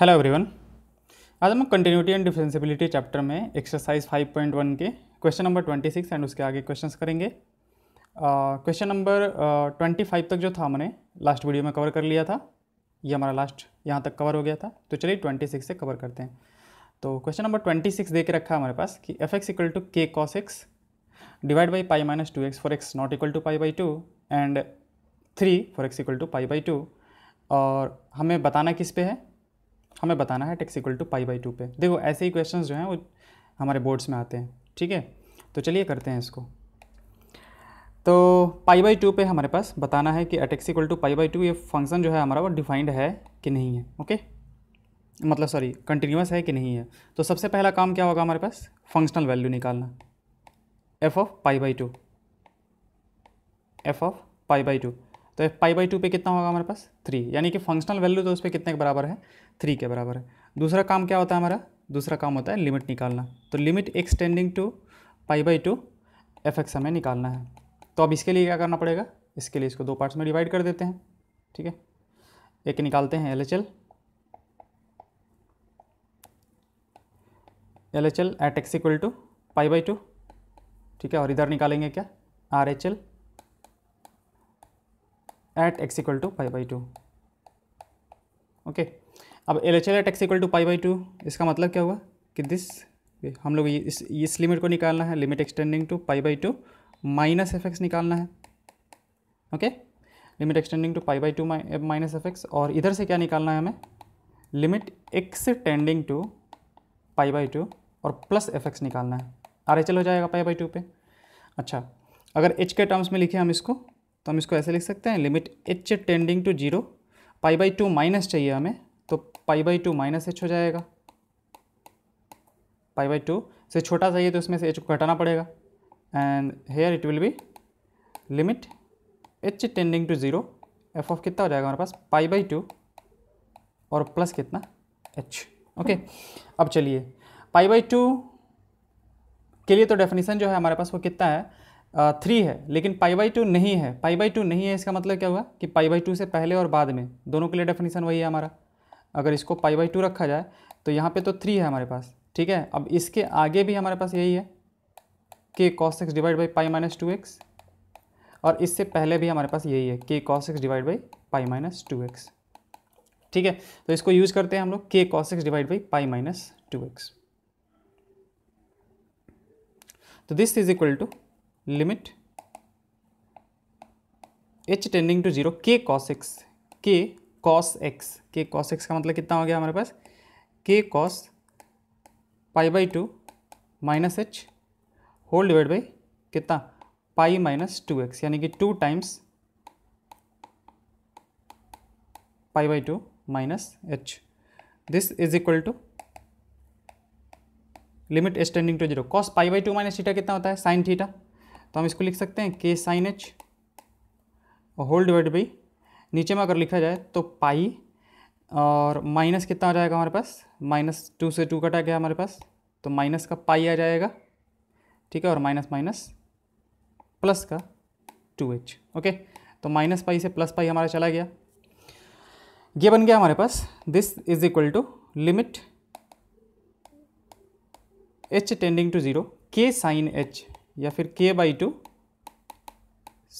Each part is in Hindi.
हेलो एवरीवन आज हम कंटिन्यूटी एंड डिफेंसिबिलिटी चैप्टर में एक्सरसाइज 5.1 के क्वेश्चन नंबर 26 एंड उसके आगे क्वेश्चंस करेंगे क्वेश्चन नंबर 25 तक जो था हमने लास्ट वीडियो में कवर कर लिया था ये हमारा लास्ट यहाँ तक कवर हो गया था तो चलिए 26 से कवर करते हैं तो क्वेश्चन नंबर ट्वेंटी दे के रखा हमारे पास कि f x equal to k cos x divide by pi minus two x for x not equal to pi by two and three for x equal to pi by two और हमें बताना किस पे है हमें बताना है at x equal to pi by two पे देखो ऐसे ही क्वेश्चंस जो हैं वो हमारे बोर्ड्स में आते हैं ठीक है तो चलिए करते हैं इसको तो पाई बाई टू पे हमारे पास बताना है कि at x equal to pi by two ये फंक्शन जो है हमारा वो डिफाइंड है कि नहीं है ओके मतलब सॉरी कंटिन्यूस है कि नहीं है तो सबसे पहला काम क्या होगा हमारे पास फंक्शनल वैल्यू निकालना f of pi by two f of pi by two तो पाई बाई टू पे कितना होगा हमारे पास थ्री यानी कि फंक्शनल वैल्यू तो उस पर कितने के बराबर है थ्री के बराबर है दूसरा काम क्या होता है हमारा दूसरा काम होता है लिमिट निकालना तो limit x tending to pi by two f x हमें निकालना है तो अब इसके लिए क्या करना पड़ेगा इसके लिए इसको दो पार्ट्स में डिवाइड कर देते हैं ठीक है एक निकालते हैं L H L L H L at x equal to pi by two ठीक है और इधर निकालेंगे क्या R H L at x equal to pi by two okay अब L H L at x equal to pi by two इसका मतलब क्या हुआ कि दिस हम लोग इस इस लिमिट को निकालना है limit x tending to pi by two minus f x निकालना है okay limit x tending to pi by two minus f x और इधर से क्या निकालना है हमें limit x tending to pi by two और प्लस एफ एक्स निकालना है आर एच एल हो जाएगा पाई बाई टू पे अच्छा अगर एच के टर्म्स में लिखे हम इसको तो हम इसको ऐसे लिख सकते हैं limit h tending to zero pi by two minus चाहिए हमें तो pi by two minus h हो जाएगा पाई बाई टू से छोटा चाहिए तो उसमें से एच को घटाना पड़ेगा and here it will be limit h tending to zero f of कितना हो जाएगा हमारे पास पाई बाई टू और प्लस कितना एच ओके okay. अब चलिए पाई बाई टू के लिए तो डेफिनेशन जो है हमारे पास वो कितना है थ्री है लेकिन पाई बाई टू नहीं है पाई बाई टू नहीं है इसका मतलब क्या हुआ कि पाई बाई टू से पहले और बाद में दोनों के लिए डेफिनेशन वही है हमारा अगर इसको पाई बाई टू रखा जाए तो यहाँ पे तो थ्री है हमारे पास ठीक है अब इसके आगे भी हमारे पास यही है k cos x divide by pi minus two x और इससे पहले भी हमारे पास यही है k cos x divide by pi minus two x ठीक है तो इसको यूज़ करते हैं हम लोग k cos x divide by pi minus two x तो this is equal to limit h tending to zero k cos x k cos x k cos x का मतलब कितना हो गया हमारे पास k cos pi by two minus h whole divide by कितना पाई माइनस टू एक्स यानी कि two times pi by two minus h this is equal to limit tending to zero cos pi by two minus theta कितना होता है साइन थीटा तो हम इसको लिख सकते हैं k sine h whole divide by नीचे में अगर लिखा जाए तो पाई और माइनस कितना आ जाएगा हमारे पास माइनस टू से टू कटा गया हमारे पास तो माइनस का पाई आ जाएगा ठीक है और माइनस माइनस प्लस का टू एच ओके तो माइनस पाई से प्लस पाई हमारा चला गया ये बन गया हमारे पास this is equal to limit h tending to zero k sine h या फिर k by two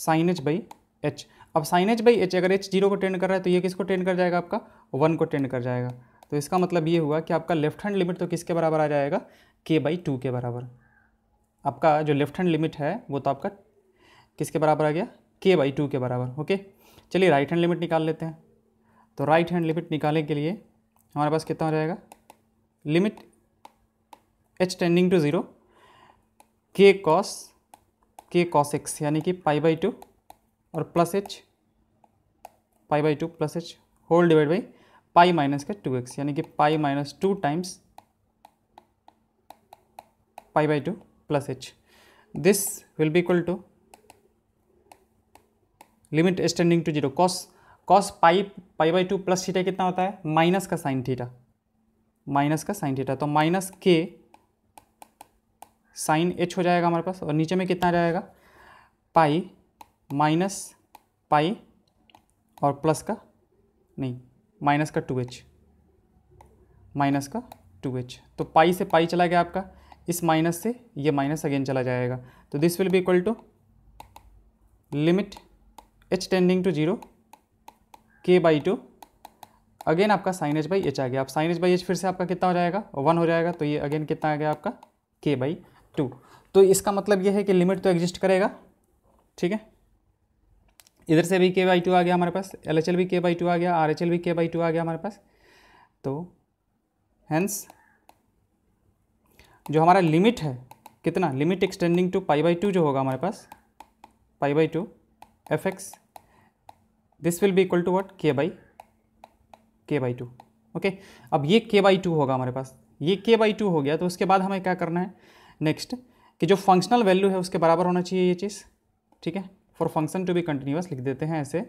sine h by h अब साइन एच बाई एच अगर एच जीरो को टेंड कर रहा है तो ये किसको टेंड कर जाएगा आपका वन को टेंड कर जाएगा तो इसका मतलब ये हुआ कि आपका लेफ्ट हैंड लिमिट तो किसके बराबर आ जाएगा के बाई टू के बराबर आपका जो लेफ्ट हैंड लिमिट है वो तो आपका किसके बराबर आ गया के बाई टू के बराबर ओके चलिए राइट हैंड लिमिट निकाल लेते हैं तो राइट हैंड लिमिट निकालने के लिए हमारे पास कितना हो जाएगा limit h tending to zero k cos k cos x यानी कि पाई बाई टू और plus h pi by two plus h whole divide by pi minus का टू एक्स यानी कि pi minus two times pi by two plus h this will be equal to limit x tending to zero cos cos pi pi by two plus theta कितना होता है माइनस का साइन थीटा माइनस का साइन थीटा तो माइनस के साइन एच हो जाएगा हमारे पास और नीचे में कितना रहेगा पाई माइनस पाई और प्लस का नहीं माइनस का टू एच माइनस का टू एच तो पाई से पाई चला गया आपका इस माइनस से ये माइनस अगेन चला जाएगा तो this will be equal to limit h tending to zero k by two again आपका साइन एच बाई एच आ गया आप साइन एच बाई एच फिर से आपका कितना हो जाएगा वन हो जाएगा तो ये अगेन कितना आ गया आपका के बाई टू तो इसका मतलब ये है कि लिमिट तो एग्जिस्ट करेगा ठीक है इधर से भी के बाई टू आ गया हमारे पास एल एच एल भी के बाई टू आ गया आर एच एल भी के बाई टू आ गया हमारे पास तो हैंस जो हमारा लिमिट है कितना limit x tending to pi by two जो होगा हमारे पास pi by two f x this will be equal to what k by k by two okay अब ये के बाई टू होगा हमारे पास ये के बाई टू हो गया तो उसके बाद हमें क्या करना है नेक्स्ट कि जो फंक्शनल वैल्यू है उसके बराबर होना चाहिए ये चीज़ ठीक है for function to be continuous लिख देते हैं ऐसे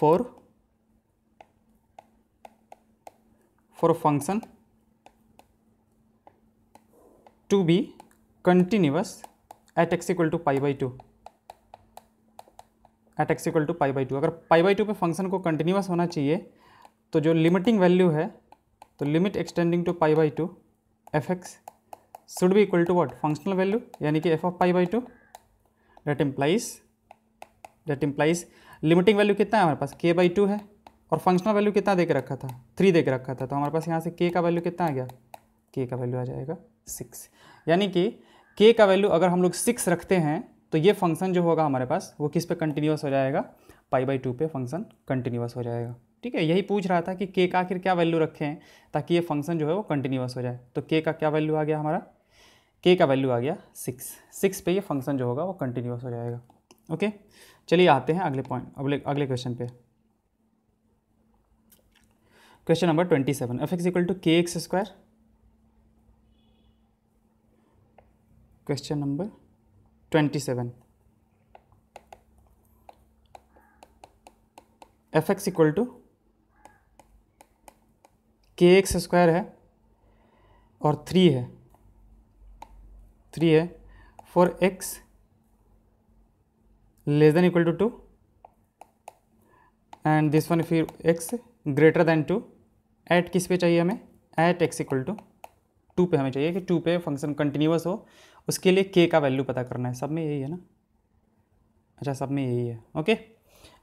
for for function to be continuous at x equal to pi by two at x equal to pi by two अगर पाई बाई टू पे फंक्शन को कंटिन्यूस होना चाहिए तो जो लिमिटिंग वैल्यू है तो limit x tending to pi by two f x should be equal to what functional value यानी कि f of pi by to that implies that implies limiting value कितना है हमारे पास के बाई टू है और फंक्शनल वैल्यू कितना दे के रखा था थ्री दे के रखा था तो हमारे पास यहाँ से के का वैल्यू कितना आ गया के का वैल्यू आ जाएगा सिक्स यानी कि के का वैल्यू अगर हम लोग सिक्स रखते हैं तो ये फंक्शन जो होगा हमारे पास वो किस पे कंटिन्यूस हो जाएगा पाई बाई टू पे फंक्शन कंटिन्यूस हो जाएगा ठीक है यही पूछ रहा था कि के का आखिर क्या वैल्यू रखे हैं ताकि ये फंक्शन जो है वो कंटिन्यूस हो जाए तो के का क्या वैल्यू आ गया हमारा के का वैल्यू आ गया सिक्स सिक्स पे ये फंक्शन जो होगा वो कंटिन्यूस हो जाएगा ओके चलिए आते हैं अगले पॉइंट अगले अगले क्वेश्चन पे question number twenty seven f x equal to k x square question number twenty seven f x equal to k x square है और थ्री है थ्री है for x less than equal to two and this one फिर x greater than two at किस पे चाहिए हमें at x equal to two पे हमें चाहिए कि टू पे फंक्शन कंटिन्यूस हो उसके लिए के का वैल्यू पता करना है सब में यही है ना अच्छा सब में यही है ओके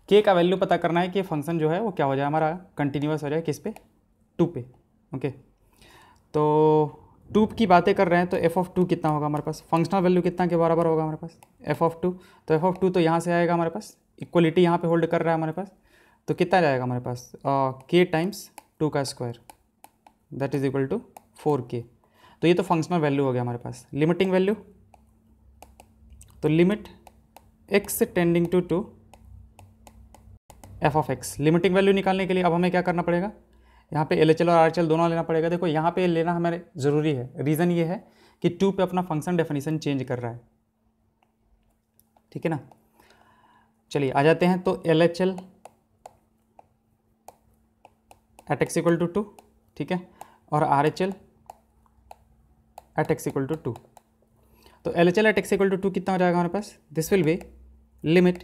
के का वैल्यू पता करना है कि फंक्शन जो है वो क्या हो जाए हमारा कंटिन्यूस हो जाए किस पे टू पे ओके तो टू की बातें कर रहे हैं तो एफ ऑफ टू कितना होगा हमारे पास फंक्शनल वैल्यू कितना के बराबर होगा हमारे पास एफ ऑफ टू तो एफ ऑफ टू तो यहाँ से आएगा हमारे पास इक्वलिटी यहाँ पे होल्ड कर रहा है हमारे पास तो कितना जाएगा हमारे पास के टाइम्स टू का square that is equal to four k तो ये तो फंक्शनल वैल्यू हो गया हमारे पास लिमिटिंग वैल्यू तो limit x tending to two f of x limiting value निकालने के लिए अब हमें क्या करना पड़ेगा यहाँ पे एल और आर दोनों लेना पड़ेगा देखो यहाँ पे लेना हमारे ज़रूरी है रीज़न ये है कि टू पे अपना फंक्शन डेफिनेशन चेंज कर रहा है ठीक है ना चलिए आ जाते हैं तो L H L at x equal to two ठीक है और R H L at x equal to two तो L H L at x equal to two कितना हो जाएगा हमारे पास this will be limit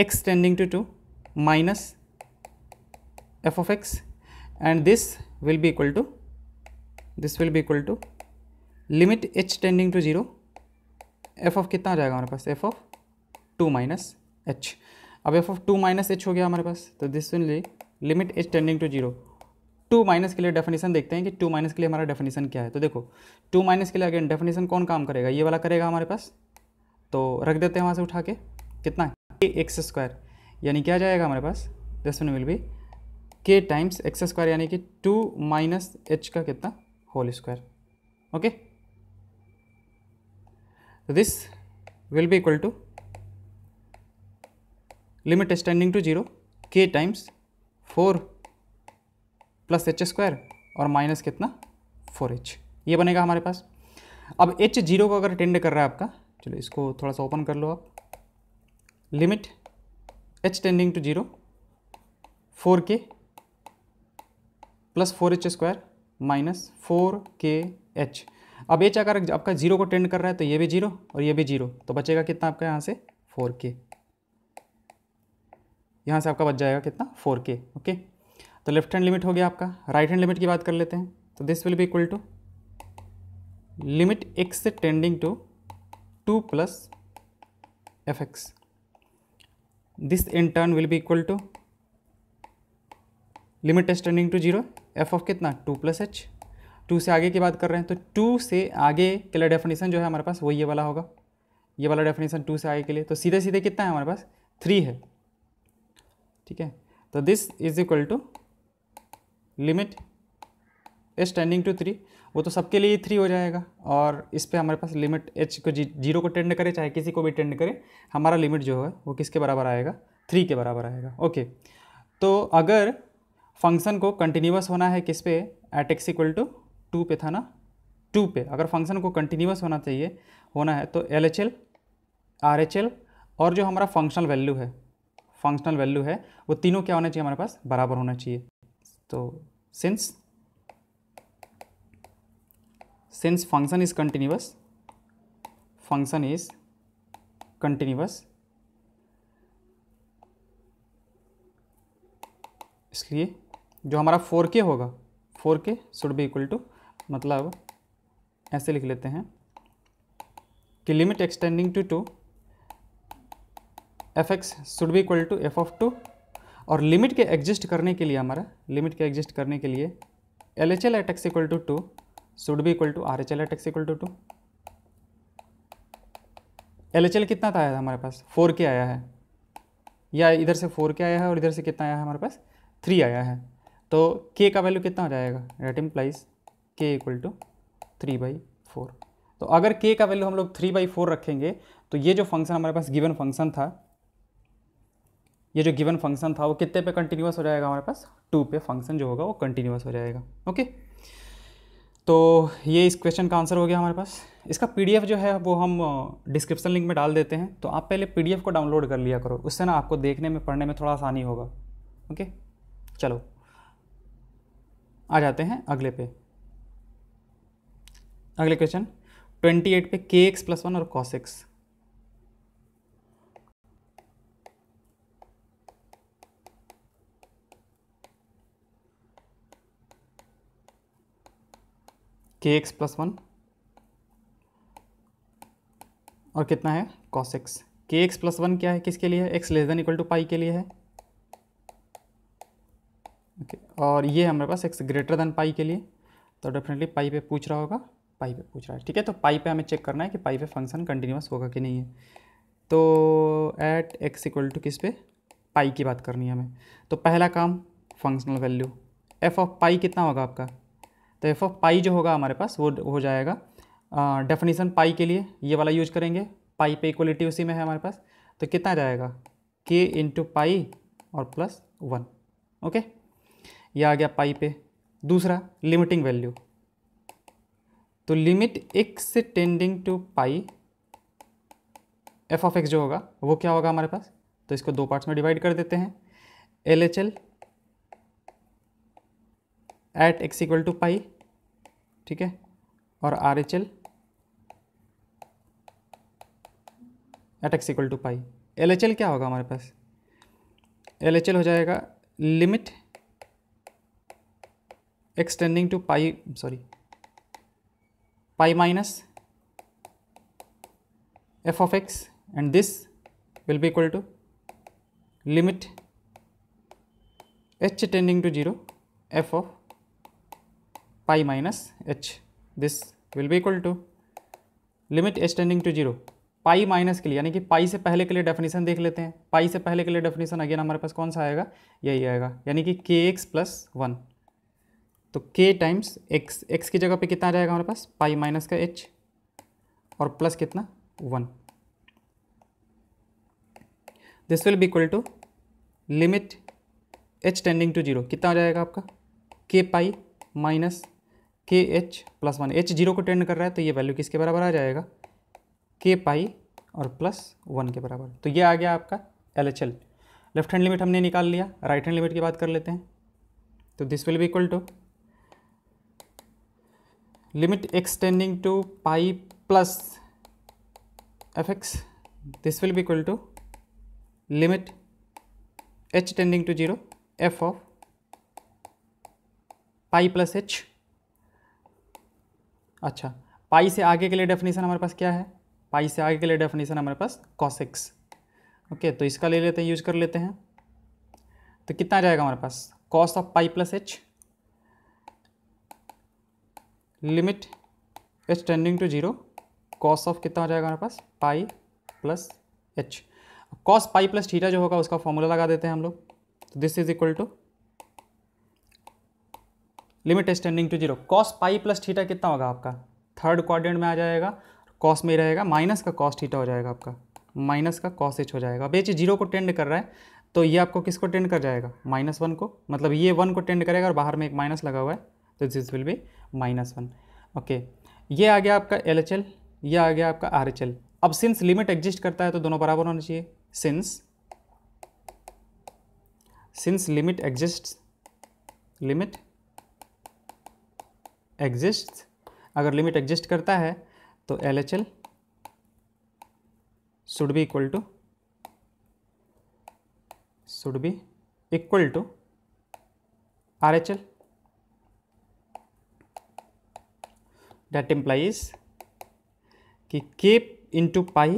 x tending to two minus f of x and this will be equal to this will be equal to limit h tending to zero f of कितना आ जाएगा हमारे पास f of two minus h अब f of two minus h हो गया हमारे पास तो this will limit h tending to zero two minus के लिए डेफिनेशन देखते हैं कि टू माइनस के लिए हमारा डेफिनेशन क्या है तो देखो टू माइनस के लिए अगेन डेफिनेशन कौन काम करेगा ये वाला करेगा हमारे पास तो रख देते हैं वहाँ से उठा के कितना ए एक्स स्क्वायर यानी क्या जाएगा हमारे पास this will be k times x square यानी कि टू माइनस एच का कितना whole square okay this will be equal to limit x tending to zero k times four plus h square और माइनस कितना फोर एच ये बनेगा हमारे पास अब एच जीरो को अगर टेंड कर रहा है आपका चलो इसको थोड़ा सा ओपन कर लो आप limit h tending to zero four k plus four h square minus four k h अब एच अगर आपका जीरो को टेंड कर रहा है तो ये भी जीरो और ये भी जीरो तो बचेगा कितना आपका यहाँ से फोर के यहाँ से आपका बच जाएगा कितना फोर के ओके तो लेफ्ट हैंड लिमिट हो गया आपका राइट हैंड लिमिट की बात कर लेते हैं तो this will be equal to limit x से tending to two plus f x this in turn will be equal to limit tending to zero f of कितना टू प्लस एच टू से आगे की बात कर रहे हैं तो टू से आगे के लिए डेफिनेशन जो है हमारे पास वो ये वाला होगा ये वाला डेफिनेशन टू से आगे के लिए तो सीधे सीधे कितना है हमारे पास थ्री है ठीक है तो this is equal to limit tending to three वो तो सबके लिए थ्री हो जाएगा और इस पर हमारे पास लिमिट एच को जी जीरो को टेंड करे चाहे किसी को भी टेंड करे हमारा लिमिट जो है वो किसके बराबर आएगा थ्री के बराबर आएगा ओके तो अगर फंक्शन को कंटिन्यूस होना है किस पे at x equal to two पे था ना टू पे अगर फंक्शन को कंटिन्यूस होना चाहिए होना है तो L H L R H L और जो हमारा फंक्शनल वैल्यू है फंक्शनल वैल्यू है वो तीनों क्या होना चाहिए हमारे पास बराबर होना चाहिए तो since since function is continuous function is continuous इसलिए जो हमारा फोर के होगा फोर के शुड बी इक्वल टू मतलब ऐसे लिख लेते हैं कि limit x tending to two f x should be equal to f of two और लिमिट के एग्जिस्ट करने के लिए हमारा लिमिट के एग्जिस्ट करने के लिए L H L at x equal to two should be equal to R H L at x equal to two L H L कितना था आया था हमारे पास फोर के आया है या इधर से फोर के आया है और इधर से कितना आया है हमारे पास थ्री आया है तो के का वैल्यू कितना हो जाएगा that implies k equal to three by four तो अगर के का वैल्यू हम लोग थ्री बाई फोर रखेंगे तो ये जो फंक्शन हमारे पास गिवन फंक्शन था ये जो गिवन फंक्शन था वो कितने पे कंटिन्यूस हो जाएगा हमारे पास टू पे फंक्शन जो होगा वो कंटिन्यूस हो जाएगा ओके तो ये इस क्वेश्चन का आंसर हो गया हमारे पास इसका पीडीएफ जो है वो हम डिस्क्रिप्शन लिंक में डाल देते हैं तो आप पहले पीडीएफ को डाउनलोड कर लिया करो उससे ना आपको देखने में पढ़ने में थोड़ा आसानी होगा ओके चलो आ जाते हैं अगले पे अगले क्वेश्चन ट्वेंटी एट पे के एक्स प्लस वन और cos x k x plus one और कितना है cos x k x plus one क्या है किसके लिए x less than equal to pi के लिए है ओके okay. और ये हमारे पास एक्स ग्रेटर देन पाई के लिए तो डेफिनेटली पाई पे पूछ रहा होगा पाई पे पूछ रहा है ठीक है तो पाई पे हमें चेक करना है कि पाई पे फंक्शन कंटिन्यूस होगा कि नहीं है तो एट एक्स इक्वल टू किस पे पाई की बात करनी है हमें तो पहला काम functional value f of pi कितना होगा आपका तो एफ ऑफ पाई जो होगा हमारे पास वो हो जाएगा डेफिनेशन पाई के लिए ये वाला यूज करेंगे पाई पे इक्वलिटी उसी में है हमारे पास तो कितना जाएगा के इंटू पाई और प्लस वन ओके यह आ गया पाई पे दूसरा लिमिटिंग वैल्यू तो limit x tending to pi f of x जो होगा वो क्या होगा हमारे पास तो इसको दो पार्ट्स में डिवाइड कर देते हैं L H L at x equal to pi ठीक है और R H L at x equal to pi L H L क्या होगा हमारे पास एल एच एल हो जाएगा limit extending to pi sorry pi minus f of x and this will be equal to limit h tending to 0 f of pi minus h this will be equal to limit h tending to 0 pi minus के लिए यानी कि पाई से पहले के लिए डेफिनेशन देख लेते हैं पाई से पहले के लिए डेफिनेशन अगेन हमारे पास कौन सा आएगा यही आएगा यानी कि के एक्स प्लस वन तो के टाइम्स एक्स एक्स की जगह पे कितना आ जाएगा हमारे पास पाई माइनस का एच और प्लस कितना one this will be equal to limit h tending to zero कितना आ जाएगा आपका k pi minus k h plus one h zero को टेंड कर रहा है तो ये वैल्यू किसके बराबर आ जाएगा के पाई और प्लस वन के बराबर तो ये आ गया आपका L H L left hand limit हमने निकाल लिया राइट हैंड लिमिट की बात कर लेते हैं तो this will be equal to limit extending to pi plus fx this will be equal to limit h tending to 0 f of pi plus h अच्छा पाई से आगे के लिए डेफिनेशन हमारे पास क्या है पाई से आगे के लिए डेफिनेशन हमारे पास कॉसिक्स ओके तो इसका ले लेते हैं यूज कर लेते हैं तो कितना आ जाएगा हमारे पास cos of pi plus h limit h tending to zero cos of कितना हो जाएगा हमारे पास pi plus h cos pi plus theta जो होगा उसका फॉर्मूला लगा देते हैं हम लोग तो this is equal to limit tending to zero cos pi plus theta कितना होगा आपका थर्ड क्वाड्रेंट में आ जाएगा कॉस में ही रहेगा माइनस का कॉस थीटा हो जाएगा आपका माइनस का कॉस एच हो जाएगा अब एच जीरो को टेंड कर रहा है तो ये आपको किसको टेंड कर जाएगा माइनस वन को मतलब ये वन को टेंड करेगा और बाहर में एक माइनस लगा हुआ है तो this will be minus one okay ये आ गया आपका एल एच एल ये आ गया आपका आर एच एल अब सिंस लिमिट एग्जिस्ट करता है तो दोनों बराबर होना चाहिए since since limit exist limit exist अगर लिमिट एग्जिस्ट करता है तो L H L should be equal to should be equal to R H L that implies कि k into pi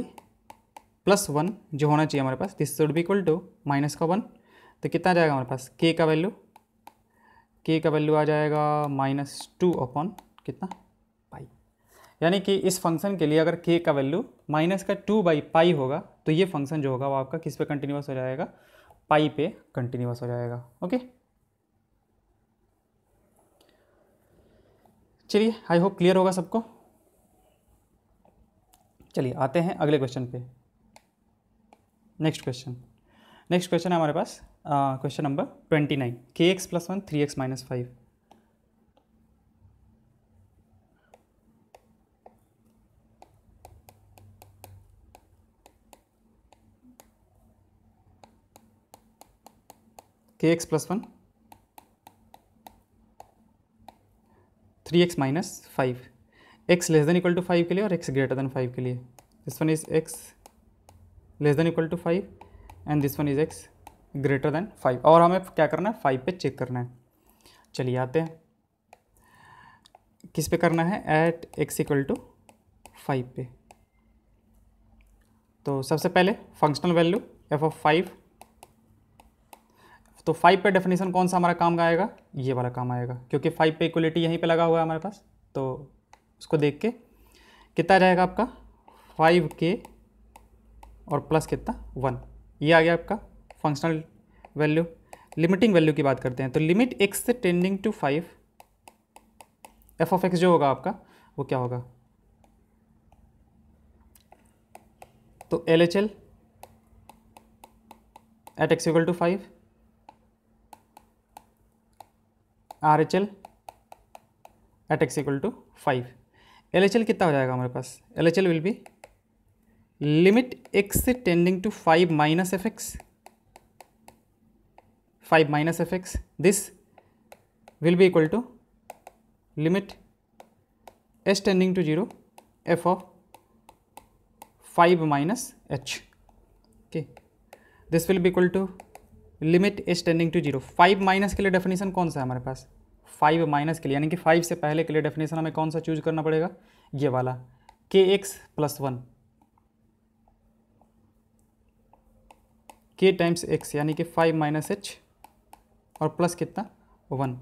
plus one जो होना चाहिए हमारे पास this should be equal to minus का वन तो कितना आ जाएगा हमारे पास k का वैल्यू k का वैल्यू आ जाएगा माइनस टू अपॉन कितना पाई यानी कि इस फंक्शन के लिए अगर k का वैल्यू माइनस का टू बाई पाई होगा तो ये फंक्शन जो होगा वो आपका किस पे कंटिन्यूस हो जाएगा पाई पे कंटिन्यूस हो जाएगा ओके चलिए आई होप क्लियर होगा सबको चलिए आते हैं अगले क्वेश्चन पे नेक्स्ट क्वेश्चन नेक्स्ट क्वेश्चन है हमारे पास question number twenty nine k x plus one three x minus five k x plus one three x minus five x less than equal to five के लिए और एक्स ग्रेटर देन फाइव के लिए this one is x less than equal to five and this one is x greater than five और हमें क्या करना है फाइव पे चेक करना है चलिए आते हैं किस पे करना है at x equal to five पे तो सबसे पहले functional value f of five तो फाइव पे डेफिनेशन कौन सा हमारा काम का आएगा ये वाला काम आएगा क्योंकि फाइव पे इक्वलिटी यहीं पे लगा हुआ है हमारे पास तो उसको देख के कितना रहेगा आपका फाइव के और प्लस कितना वन ये आ गया आपका फंक्शनल वैल्यू लिमिटिंग वैल्यू की बात करते हैं तो लिमिट एक्स से tending to five f of x जो होगा आपका वो क्या होगा तो L H L at x equal to five R H L at x equal to five L H L कितना हो जाएगा हमारे पास L H L will be limit x tending to five minus f x five minus f x this will be equal to limit s tending to zero f of five minus h okay this will be equal to limit s tending to zero five minus के लिए डेफिनेशन कौन सा है हमारे पास फाइव माइनस के लिए यानी कि फाइव से पहले के लिए डेफिनेशन हमें कौन सा चूज करना पड़ेगा ये वाला k x plus one k times x यानी कि फाइव माइनस एच और प्लस कितना one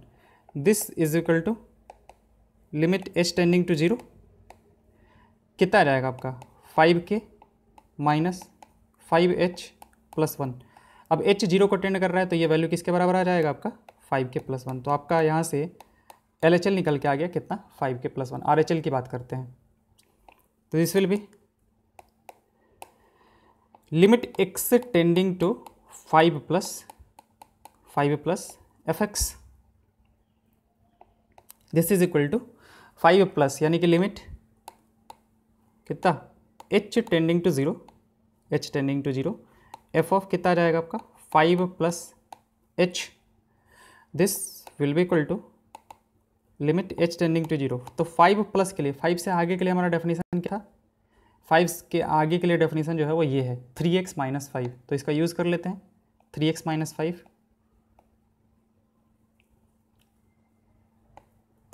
this is equal to limit h tending to zero कितना आ जाएगा आपका five k minus five h plus one अब एच जीरो को टेंड कर रहा है तो ये वैल्यू किसके बराबर आ जाएगा आपका फाइव के प्लस वन तो आपका यहाँ से एल एच एल निकल के आ गया कितना five k plus one R H L की बात करते हैं तो this will be limit x tending to five plus five plus f x this is equal to five plus यानी कि लिमिट कितना h tending to zero h tending to zero f of कितना जाएगा आपका five plus h this will be equal to limit h tending to zero तो फाइव प्लस के लिए फाइव से आगे के लिए हमारा डेफिनेशन क्या था फाइव के आगे के लिए डेफिनेशन जो है वो ये है थ्री एक्स माइनस फाइव तो इसका यूज़ कर लेते हैं three x minus five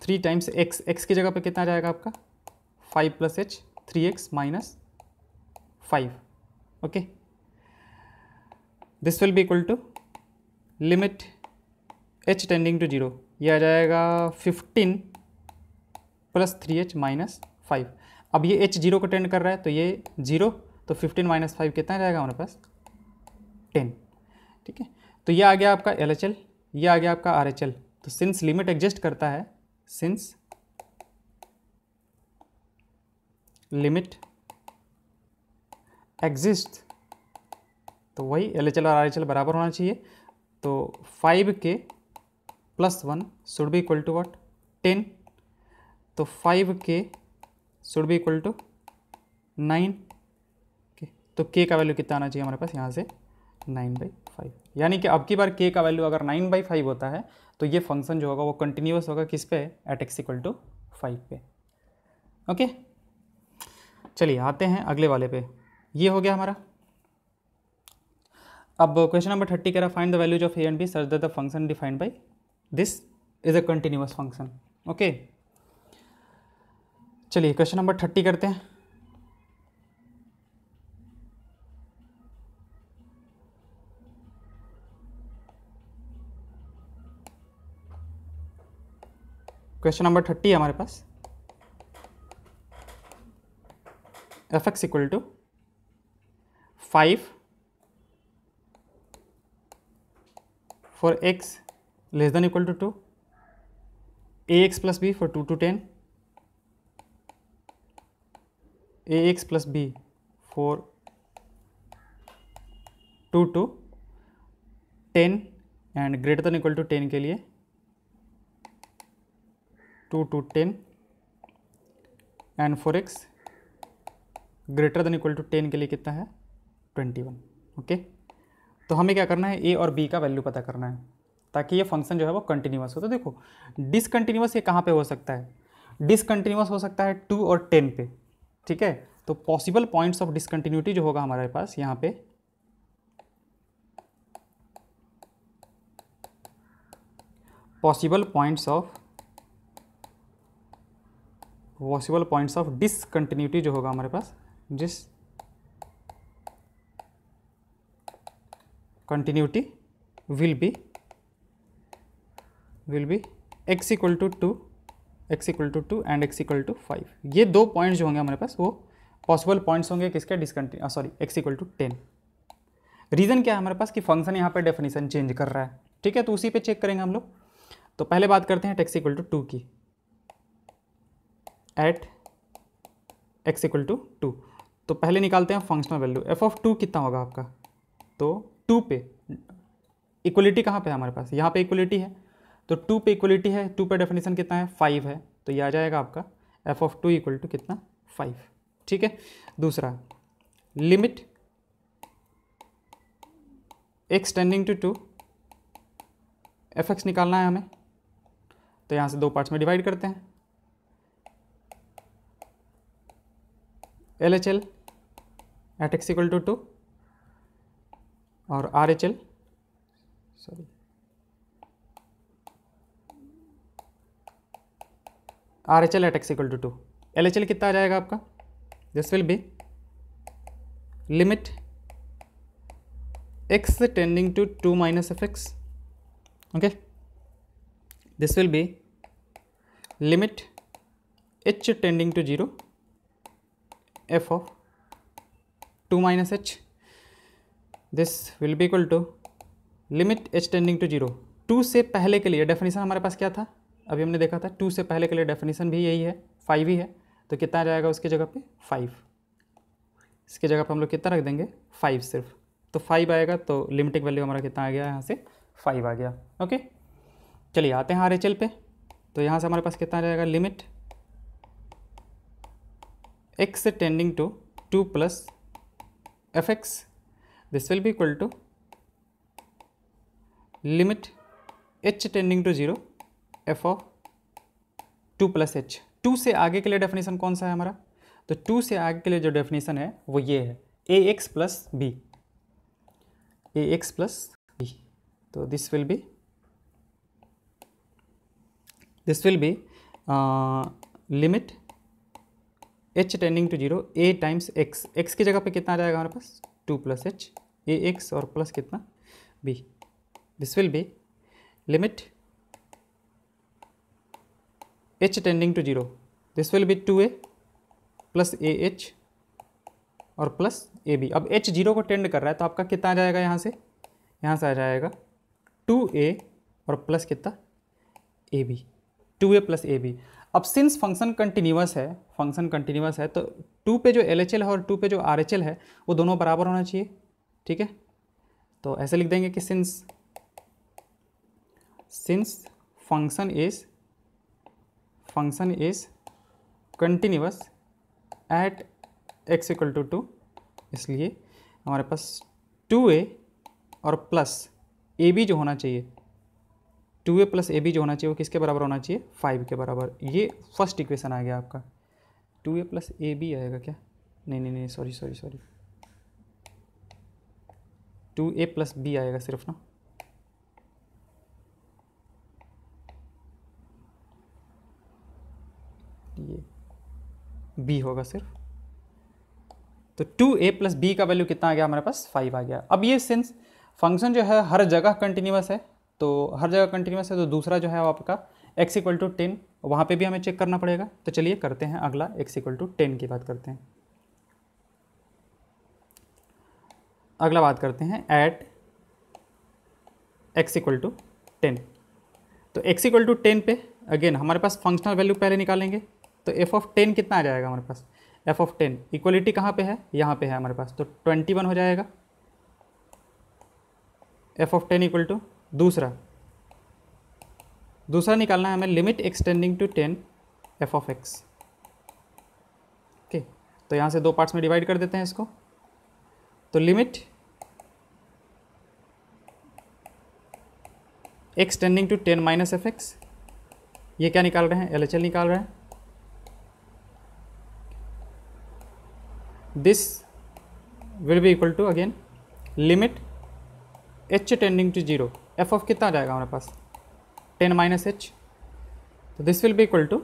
three times x x की जगह पे कितना जाएगा आपका five plus h three x minus five okay this will be equal to limit h tending to zero ये आ जाएगा fifteen plus three h minus five अब ये एच जीरो को टेंड कर रहा है तो ये जीरो तो फिफ्टीन माइनस फाइव कितना जाएगा हमारे पास टेन ठीक है तो ये आ गया आपका एल एच एल ये आ गया आपका आर एच एल तो सिंस लिमिट एग्जिस्ट करता है सिंस लिमिट एग्जिस्ट तो वही एल एच एल और आर एच एल बराबर होना चाहिए तो five k plus one should be equal to what ten तो five k should be equal to nine के तो के का वैल्यू कितना आना चाहिए हमारे पास यहाँ से नाइन बाई फाइव यानी कि अब की बार के का वैल्यू अगर नाइन बाई फाइव होता है तो ये फंक्शन जो होगा वो कंटिन्यूस होगा किस पे at x equal to five पे ओके चलिए आते हैं अगले वाले पे ये हो गया हमारा अब क्वेश्चन नंबर थर्टी कह रहा find the values of a and b सर्च the function defined by this is a continuous function okay चलिए क्वेश्चन नंबर थर्टी करते हैं क्वेश्चन नंबर थर्टी है हमारे पास f x equal to five for x less less than two to x plus b b two to ten a x plus b for two to ten and greater than equal to ten के लिए to to ten and for x greater than equal to ten के लिए कितना है ट्वेंटी वन ओके तो हमें क्या करना है ए और बी का वैल्यू पता करना है ताकि ये फंक्शन जो है वो कंटिन्यूस हो तो देखो डिसकंटिन्यूस ये कहाँ पे हो सकता है डिसकंटिन्यूस हो सकता है टू और टेन पे ठीक है तो पॉसिबल पॉइंट्स ऑफ डिसकंटिन्यूटी जो होगा हमारे पास यहाँ पे possible points of possible points of discontinuity जो होगा हमारे पास discontinuity will be will be x equal to two x equal to two and x equal to five ये दो पॉइंट्स जो होंगे हमारे पास वो पॉसिबल पॉइंट्स होंगे किसके discontinue sorry x equal to ten reason क्या है हमारे पास कि फंक्शन यहाँ पे डेफिनेशन चेंज कर रहा है ठीक है तो उसी पे चेक करेंगे हम लोग तो पहले बात करते हैं एक्स इक्वल टू टू की at x equal to two तो पहले निकालते हैं functional value f of two कितना होगा आपका तो टू पे इक्वलिटी कहाँ पे है हमारे पास यहाँ पे इक्वलिटी है तो टू पे इक्वलिटी है टू पे डेफिनेशन कितना है फाइव है तो ये आ जाएगा आपका f of two equal to कितना फाइव ठीक है दूसरा limit x tending to two f x निकालना है हमें तो यहाँ से दो पार्ट्स में डिवाइड करते हैं L H L at x equal to two और R H L sorry R H L at x equal to two L H L कितना आ जाएगा आपका this will be limit x tending to two minus f x okay this will be limit h tending to zero f of two minus h this will be equal to limit h tending to zero two से पहले के लिए डेफिनेशन हमारे पास क्या था अभी हमने देखा था टू से पहले के लिए डेफिनेशन भी यही है फाइव ही है तो कितना जाएगा उसकी जगह पे फाइव इसके जगह पे हम लोग कितना रख देंगे फाइव सिर्फ तो फाइव आएगा तो लिमिटिंग वैल्यू हमारा कितना आ गया यहाँ से फाइव आ गया ओके चलिए आते हैं आर एच एल पे तो यहाँ से हमारे पास कितना जाएगा limit x tending to two plus f x this will भी equal to limit h tending to zero f of two plus h two से आगे के लिए डेफिनेशन कौन सा है हमारा तो टू से आगे के लिए जो डेफिनेशन है वो ये है a x plus b a x plus b तो this will be this will be limit h h tending to zero a times x x की जगह पे कितना आ जाएगा हमारे पास two plus h a x और प्लस कितना b दिस विल बी लिमिट h tending to 0 this will be 2a plus a h और प्लस ए बी अब एच जीरो को टेंड कर रहा है तो आपका कितना आ जाएगा यहाँ से यहाँ से आ जाएगा टू ए और प्लस कितना a b two a plus a b अब सिंस फंक्शन कंटिन्यूस है फंक्शन कंटिन्यूस है तो टू पे जो एल एच एल है और टू पे जो आर एच एल है वो दोनों बराबर होना चाहिए ठीक है तो ऐसे लिख देंगे कि since since function is function is continuous at x equal to two इसलिए हमारे पास टू ए और प्लस ए बी जो होना चाहिए two a plus a b जो होना चाहिए वो किसके बराबर होना चाहिए फाइव के बराबर ये फर्स्ट इक्वेशन आ गया आपका two a plus a b आएगा क्या नहीं नहीं नहीं sorry sorry sorry two a plus b आएगा सिर्फ ना ये बी होगा सिर्फ तो टू ए प्लस बी का वैल्यू कितना आ गया हमारे पास फाइव आ गया अब ये सिंस फंक्शन जो है हर जगह कंटिन्यूस है तो हर जगह कंटिन्यूस है तो दूसरा जो है आपका एक्स इक्वल टू टेन वहाँ पर भी हमें चेक करना पड़ेगा तो चलिए करते हैं अगला एक्स इक्वल टू टेन की बात करते हैं अगला बात करते हैं at x equal to ten तो एक्स इक्वल टू टेन पे अगेन हमारे पास फंक्शनल वैल्यू पहले निकालेंगे तो एफ ऑफ टेन कितना आ जाएगा हमारे पास एफ ऑफ टेन इक्वलिटी कहाँ पे है यहाँ पे है हमारे पास तो ट्वेंटी वन हो जाएगा f of ten equal to दूसरा दूसरा निकालना है हमें limit x tending to ten f of x okay तो यहाँ से दो पार्ट्स में डिवाइड कर देते हैं इसको तो limit x tending to ten minus f x ये क्या निकाल रहे हैं एल निकाल रहे हैं this will be equal to again limit h tending to zero f of कितना जाएगा हमारे पास टेन माइनस एच तो दिस विल भी equal to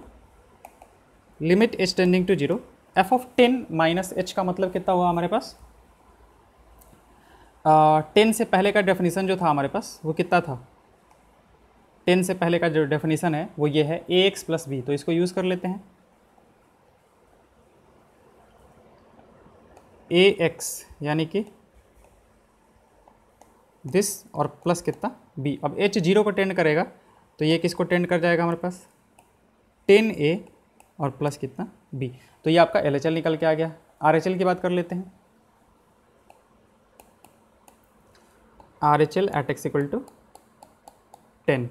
limit h tending to zero f of ten minus h का मतलब कितना हुआ हमारे पास टेन uh, से पहले का डेफिनेशन जो था हमारे पास वो कितना था टेन से पहले का जो डेफिनेशन है वो ये है ए एक्स प्लस बी तो इसको यूज़ कर लेते हैं ए एक्स यानी कि दिस और प्लस कितना बी अब एच जीरो को टेंड करेगा तो ये किसको टेंड कर जाएगा हमारे पास टेन ए और प्लस कितना बी तो ये आपका एल निकल के आ गया आर की बात कर लेते हैं R H L at x equal to ten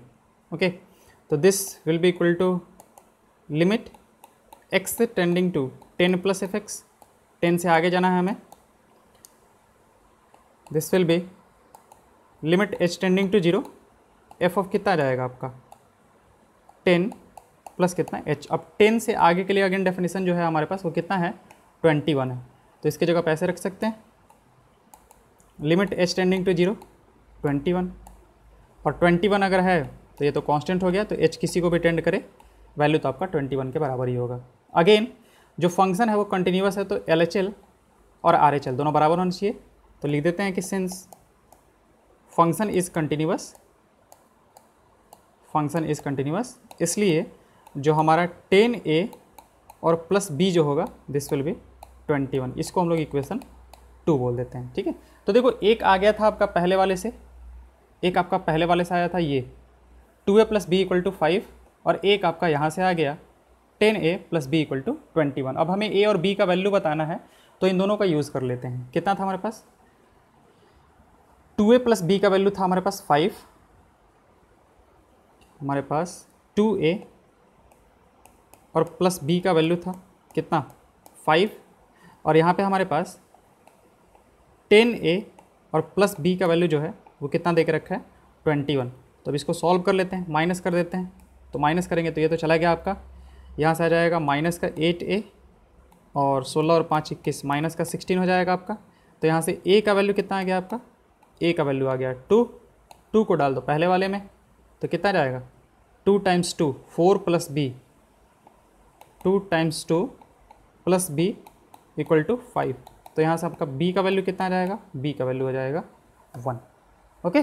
okay तो this will be equal to limit x tending to ten plus f x ten से आगे जाना है हमें this will be limit h tending to zero f of कितना जाएगा आपका टेन प्लस कितना एच अब टेन से आगे के लिए अगेन डेफिनेशन जो है हमारे पास वो कितना है ट्वेंटी वन है तो इसकी जगह पैसे रख सकते हैं limit h tending to zero twenty one और ट्वेंटी वन अगर है तो ये तो कांस्टेंट हो गया तो एच किसी को भी टेंड करे वैल्यू तो आपका ट्वेंटी वन के बराबर ही होगा अगेन जो फंक्शन है वो कंटिन्यूस है तो एल एच एल और आर एच एल दोनों बराबर होना चाहिए तो लिख देते हैं कि since function is continuous function is continuous इसलिए जो हमारा टेन ए और प्लस बी जो होगा this will be twenty one इसको हम लोग इक्वेशन टू बोल देते हैं ठीक है तो देखो एक आ गया था आपका पहले वाले से एक आपका पहले वाले से आया था ये two a plus b equal to five और एक आपका यहाँ से आ गया ten a plus b equal to twenty one अब हमें ए और बी का वैल्यू बताना है तो इन दोनों का यूज़ कर लेते हैं कितना था हमारे पास टू ए प्लस बी का वैल्यू था हमारे पास फाइव हमारे पास टू ए और प्लस बी का वैल्यू था कितना फाइव और यहाँ पे हमारे पास टेन ए और प्लस बी का वैल्यू जो है वो कितना दे के रखा है ट्वेंटी वन तो अब इसको सॉल्व कर लेते हैं माइनस कर देते हैं तो माइनस करेंगे तो ये तो चला गया आपका यहाँ से आ जाएगा माइनस का एट ए और सोलह और पाँच इक्कीस माइनस का सिक्सटीन हो जाएगा आपका तो यहाँ से ए का वैल्यू कितना आ गया आपका ए का वैल्यू आ गया टू टू को डाल दो पहले वाले में तो कितना जाएगा two times two four plus b two times two plus b equal to five तो यहाँ से आपका बी का वैल्यू कितना जाएगा बी का वैल्यू हो जाएगा वन ओके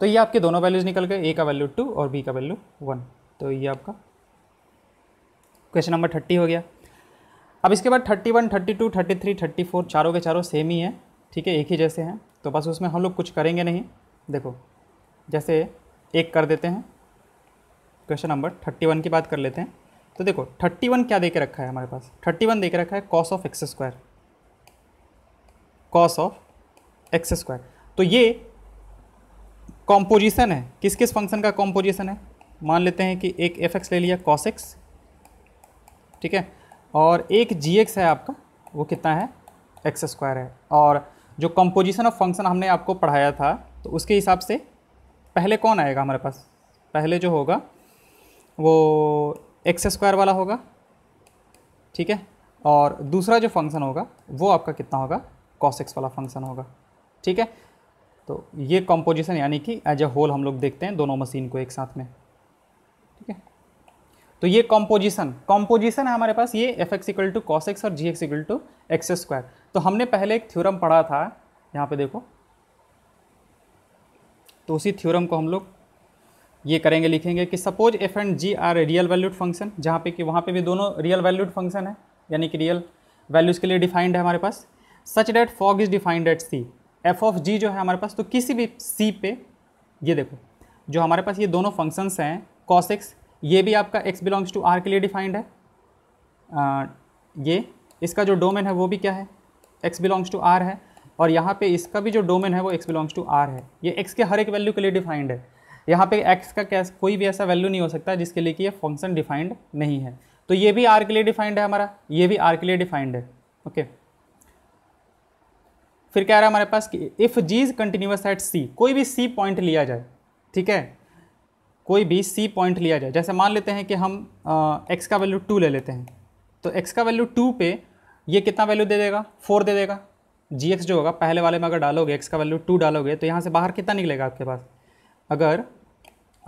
तो ये आपके दोनों वैल्यूज़ निकल गए ए का वैल्यू टू और बी का वैल्यू वन तो ये आपका क्वेश्चन नंबर थर्टी हो गया अब इसके बाद thirty one thirty two thirty three thirty four चारों के चारों सेम ही हैं ठीक है एक ही जैसे हैं तो बस उसमें हम लोग कुछ करेंगे नहीं देखो जैसे एक कर देते हैं क्वेश्चन नंबर थर्टी वन की बात कर लेते हैं तो देखो थर्टी वन क्या दे के रखा है हमारे पास थर्टी वन दे के रखा है cos of x square cos of x square तो ये कॉम्पोजिशन है किस किस फंक्शन का कॉम्पोजिशन है मान लेते हैं कि एक एफ एक्स ले लिया कॉस एक्स ठीक है और एक जी एक्स है आपका वो कितना है एक्स स्क्वायर है और जो कंपोजिशन ऑफ फंक्शन हमने आपको पढ़ाया था तो उसके हिसाब से पहले कौन आएगा हमारे पास पहले जो होगा वो एक्स स्क्वायर वाला होगा ठीक है और दूसरा जो फंक्शन होगा वो आपका कितना होगा कॉस एक्स वाला फंक्शन होगा ठीक है तो ये कंपोजिशन यानी कि एज ए होल हम लोग देखते हैं दोनों मशीन को एक साथ में तो ये कॉम्पोजिशन कॉम्पोजिशन है हमारे पास ये f x equal to cos x और g x equal to x square तो हमने पहले एक थ्योरम पढ़ा था यहाँ पे देखो तो उसी थ्योरम को हम लोग ये करेंगे लिखेंगे कि suppose f and g are real valued function जहाँ पे कि वहाँ पे भी दोनों रियल वैल्यूड फंक्शन है यानी कि रियल वैल्यूज़ के लिए डिफाइंड है हमारे पास such that fog is defined at c f of g जो है हमारे पास तो किसी भी सी पे ये देखो जो हमारे पास ये दोनों फंक्शंस हैं कॉस एक्स ये भी आपका एक्स बिलोंग्स टू आर के लिए डिफाइंड है आ, ये इसका जो डोमेन है वो भी क्या है एक्स बिलोंग्स टू आर है और यहाँ पे इसका भी जो डोमेन है वो एक्स बिलोंग्स टू आर है ये एक्स के हर एक वैल्यू के लिए डिफाइंड है यहाँ पे एक्स का कैस कोई भी ऐसा वैल्यू नहीं हो सकता जिसके लिए कि ये फंक्शन डिफाइंड नहीं है तो ये भी आर के लिए डिफाइंड है हमारा ये भी आर के लिए डिफाइंड है ओके फिर कह रहा है हमारे पास कि if g's continuous at c कोई भी सी पॉइंट लिया जाए ठीक है कोई भी सी पॉइंट लिया जाए जैसे मान लेते हैं कि हम एक्स का वैल्यू टू ले लेते हैं तो एक्स का वैल्यू टू पे ये कितना वैल्यू दे देगा फोर दे देगा जी एक्स जो होगा पहले वाले में अगर डालोगे एक्स का वैल्यू टू डालोगे तो यहाँ से बाहर कितना निकलेगा आपके पास अगर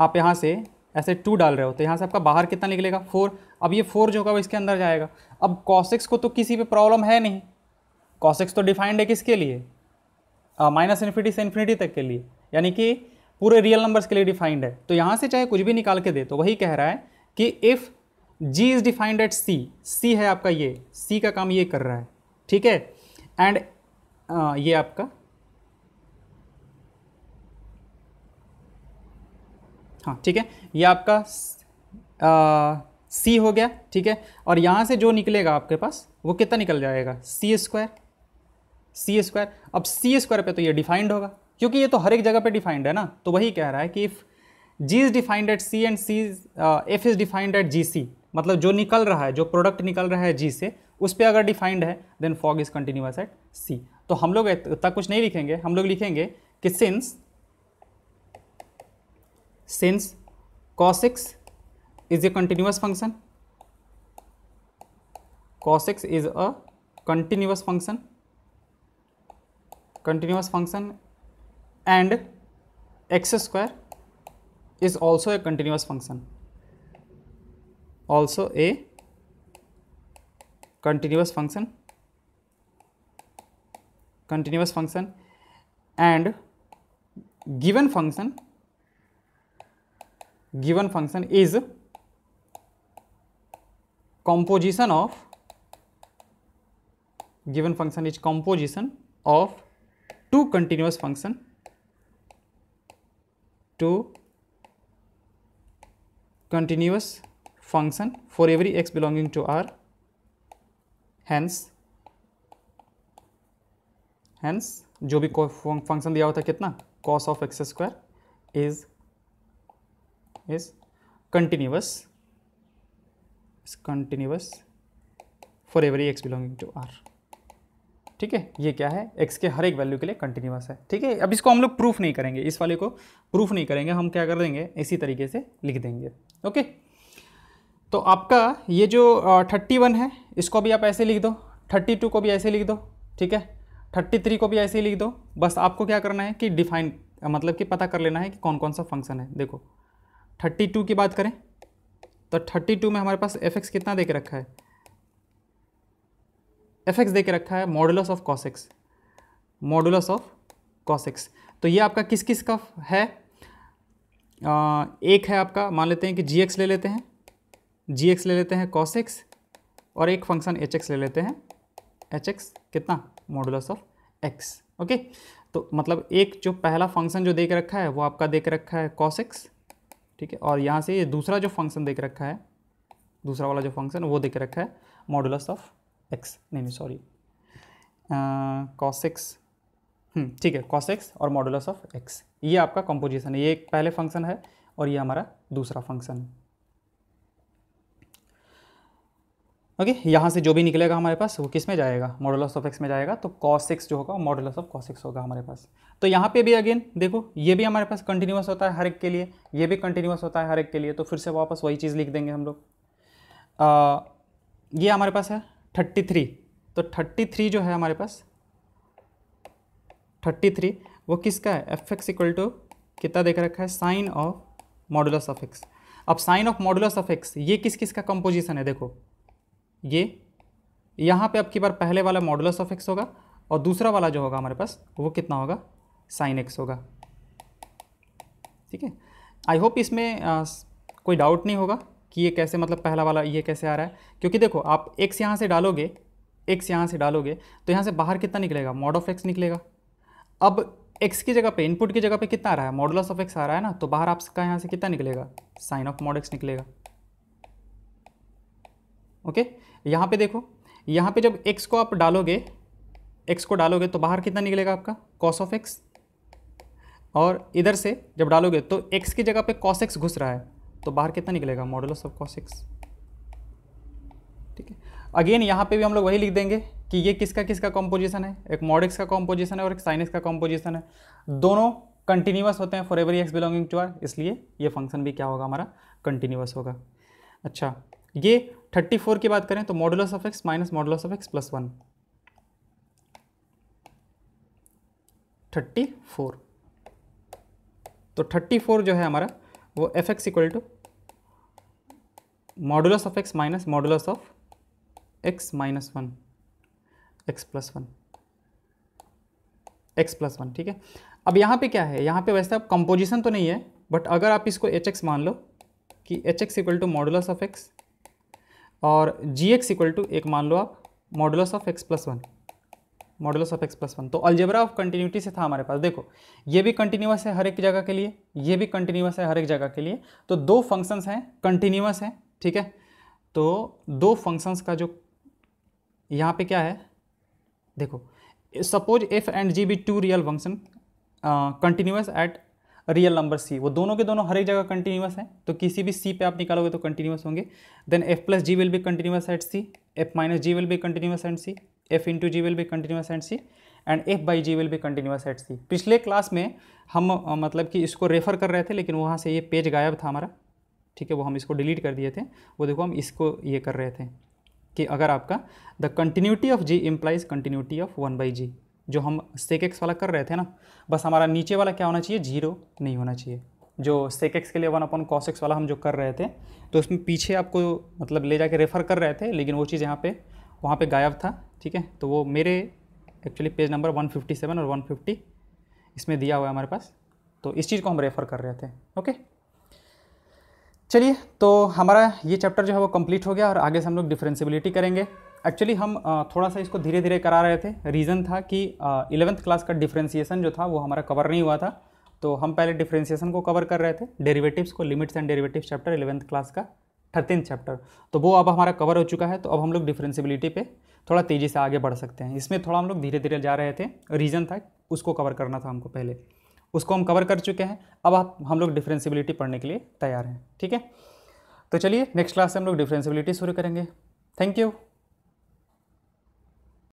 आप यहाँ से ऐसे टू डाल रहे हो तो यहाँ से आपका बाहर कितना निकलेगा फोर अब ये फोर जो होगा वो इसके अंदर जाएगा अब कॉसिक्स को तो किसी पर प्रॉब्लम है नहीं कॉसिक्स तो डिफाइंड है किसके लिए माइनस इन्फिनिटी से इन्फिनिटी तक के लिए यानी कि पूरे रियल नंबर्स के लिए डिफाइंड है तो यहाँ से चाहे कुछ भी निकाल के दे तो वही कह रहा है कि if g is defined at c c है आपका ये सी का काम ये कर रहा है ठीक है एंड ये आपका हाँ ठीक है ये आपका सी हो गया ठीक है और यहाँ से जो निकलेगा आपके पास वो कितना निकल जाएगा सी स्क्वायर सी स्क्वायर अब सी स्क्वायर पे तो ये डिफाइंड होगा क्योंकि ये तो हर एक जगह पे डिफाइंड है ना तो वही कह रहा है कि if g is defined at c and c f is defined at g c मतलब जो निकल रहा है जो प्रोडक्ट निकल रहा है जी से उस पर अगर डिफाइंड है then fog is continuous at c तो हम लोग इतना कुछ नहीं लिखेंगे हम लोग लिखेंगे कि since since cos x is a continuous function cos x is a a फंक्शन function function and x square is also a continuous function also a continuous function continuous function and given function given function is composition of given function is composition of two continuous function to continuous function for every x belonging to R hence hence जो भी फंक्शन दिया होता है कितना cos of x square is is continuous continuous for every x belonging to R ठीक है ये क्या है एक्स के हर एक वैल्यू के लिए कंटिन्यूस है ठीक है अब इसको हम लोग प्रूफ नहीं करेंगे इस वाले को प्रूफ नहीं करेंगे हम क्या कर देंगे इसी तरीके से लिख देंगे ओके तो आपका ये जो थर्टी वन है इसको भी आप ऐसे लिख दो थर्टी टू को भी ऐसे लिख दो ठीक है थर्टी थ्री को भी ऐसे ही लिख दो बस आपको क्या करना है कि डिफाइन मतलब कि पता कर लेना है कि कौन कौन सा फंक्शन है देखो थर्टी टू की बात करें तो थर्टी टू में हमारे पास एफ एक्स कितना दे के रखा है एफ एक्स दे के रखा है modulus of cos x modulus of cos x तो ये आपका किस किस का है आ, एक है आपका मान लेते हैं कि जी एक्स ले लेते हैं जी एक्स ले लेते हैं कॉसेक्स और एक फंक्शन एच एक्स ले लेते हैं एच एक्स कितना मॉडुलस ऑफ एक्स ओके तो मतलब एक जो पहला फंक्शन जो दे के रखा है वो आपका दे के रखा है कॉसेक्स ठीक है और यहाँ से ये दूसरा जो फंक्शन दे के रखा है दूसरा वाला जो फंक्शन वो दे के रखा है मॉडुलस ऑफ एक्स नहीं नहीं सॉरी कॉस एक्स ठीक है कॉस एक्स और मॉडुलस ऑफ एक्स ये आपका कंपोजिशन है ये एक पहले फंक्शन है और ये हमारा दूसरा फंक्शन है ओके okay, यहाँ से जो भी निकलेगा हमारे पास वो किस में जाएगा मॉडुलस ऑफ एक्स में जाएगा तो कॉस एक्स जो होगा मॉडुलस ऑफ कॉस एक्स होगा हमारे पास तो यहाँ पे भी अगेन देखो ये भी हमारे पास कंटिन्यूस होता है हर एक के लिए ये भी कंटिन्यूस होता है हर एक के लिए तो फिर से वापस वही चीज़ लिख देंगे हम लोग uh, ये हमारे पास है थर्टी थ्री तो थर्टी थ्री जो है हमारे पास थर्टी थ्री वो किसका है एफ एक्स इक्वल टू कितना देख रखा है sine of modulus of x अब sine of modulus of x ये किस किस का कंपोजिशन है देखो ये यहाँ पे अब की बार पहले वाला मॉडुलस ऑफ एक्स होगा और दूसरा वाला जो होगा हमारे पास वो कितना होगा साइन एक्स होगा ठीक है आई होप इसमें आ, कोई डाउट नहीं होगा कि ये कैसे मतलब पहला वाला ये कैसे आ रहा है क्योंकि देखो आप एक्स यहाँ से डालोगे एक्स यहाँ से डालोगे तो यहाँ से बाहर कितना निकलेगा मॉड ऑफ एक्स निकलेगा अब एक्स की जगह पे इनपुट की जगह पे कितना आ रहा है मॉडल्स ऑफ एक्स आ रहा है ना तो बाहर आपका यहाँ से कितना निकलेगा साइन ऑफ मॉड एक्स निकलेगा ओके यहाँ पे देखो यहाँ पे जब एक्स को आप डालोगे एक्स को डालोगे तो बाहर कितना निकलेगा आपका कॉस ऑफ एक्स और इधर से जब डालोगे तो एक्स की जगह पे कॉस एक्स घुस रहा है तो बाहर कितना निकलेगा मॉडल ऑफ कॉस एक्स ठीक है अगेन यहाँ पे भी हम लोग वही लिख देंगे कि ये किसका किसका कॉम्पोजिशन है एक मॉड एक्स का कॉम्पोजिशन है और एक साइन एक्स का कॉम्पोजिशन है दोनों कंटिन्यूस होते हैं for every x belonging to R इसलिए ये फंक्शन भी क्या होगा हमारा कंटिन्यूस होगा अच्छा ये 34 की बात करें तो modulus of x minus modulus of x plus one thirty four तो थर्टी फोर जो है हमारा वो f x equal to modulus of x minus modulus of x minus one x plus one x plus one ठीक है अब यहाँ पे क्या है यहाँ पे वैसे अब कंपोजिशन तो नहीं है बट अगर आप इसको एच एक्स मान लो कि h x equal to modulus of x और जी एक्स इक्वल टू एक मान लो आप modulus of x plus one modulus of x plus one तो अल्जेब्रा ऑफ कंटिन्यूटी से था हमारे पास देखो ये भी कंटिन्यूस है हर एक जगह के लिए ये भी कंटिन्यूस है हर एक जगह के लिए तो दो फंक्शंस हैं कंटिन्यूस हैं ठीक है तो दो फंक्शंस का जो यहाँ पे क्या है देखो suppose f and g be two real function continuous at real number c वो दोनों के दोनों हर एक जगह कंटिन्यूस हैं तो किसी भी सी पे आप निकालोगे तो कंटिन्यूस होंगे then f plus g will भी continuous at c f minus g will भी continuous and c f into g will भी continuous and c and f by g will भी कंटिन्यूस एट सी पिछले क्लास में हम मतलब कि इसको रेफर कर रहे थे लेकिन वहाँ से ये पेज गायब था हमारा ठीक है वो हम इसको डिलीट कर दिए थे वो देखो हम इसको ये कर रहे थे कि अगर आपका the continuity of g implies continuity of one by g जो हम सेक एक्स वाला कर रहे थे ना बस हमारा नीचे वाला क्या होना चाहिए जीरो नहीं होना चाहिए जो सेक एक्स के लिए वन अपॉन कॉस एक्स वाला हम जो कर रहे थे तो उसमें पीछे आपको मतलब ले जाके रेफ़र कर रहे थे लेकिन वो चीज़ यहाँ पे वहाँ पे गायब था ठीक है तो वो मेरे एक्चुअली पेज नंबर 157 और 150 इसमें दिया हुआ है हमारे पास तो इस चीज़ को हम रेफ़र कर रहे थे ओके चलिए तो हमारा ये चैप्टर जो है वो कंप्लीट हो गया और आगे से हम लोग डिफ्रेंसिबिलिटी करेंगे एक्चुअली हम थोड़ा सा इसको धीरे धीरे करा रहे थे रीज़न था कि इलेवंथ क्लास का डिफ्रेंसिएशन जो था वो हमारा कवर नहीं हुआ था तो हम पहले डिफ्रेंसिएशन को कवर कर रहे थे डेरिवेटिव्स को limits and derivatives chapter eleventh class का थर्टीन चैप्टर तो वो अब हमारा कवर हो चुका है तो अब हम लोग डिफ्रेंसिबिलिटी पे थोड़ा तेज़ी से आगे बढ़ सकते हैं इसमें थोड़ा हम लोग धीरे धीरे जा रहे थे रीज़न था उसको कवर करना था हमको पहले उसको हम कवर कर चुके हैं अब आप हम लोग डिफ्रेंसिबिलिटी पढ़ने के लिए तैयार हैं ठीक है तो चलिए नेक्स्ट क्लास से हम लोग डिफ्रेंसिबिलिटी शुरू करेंगे थैंक यू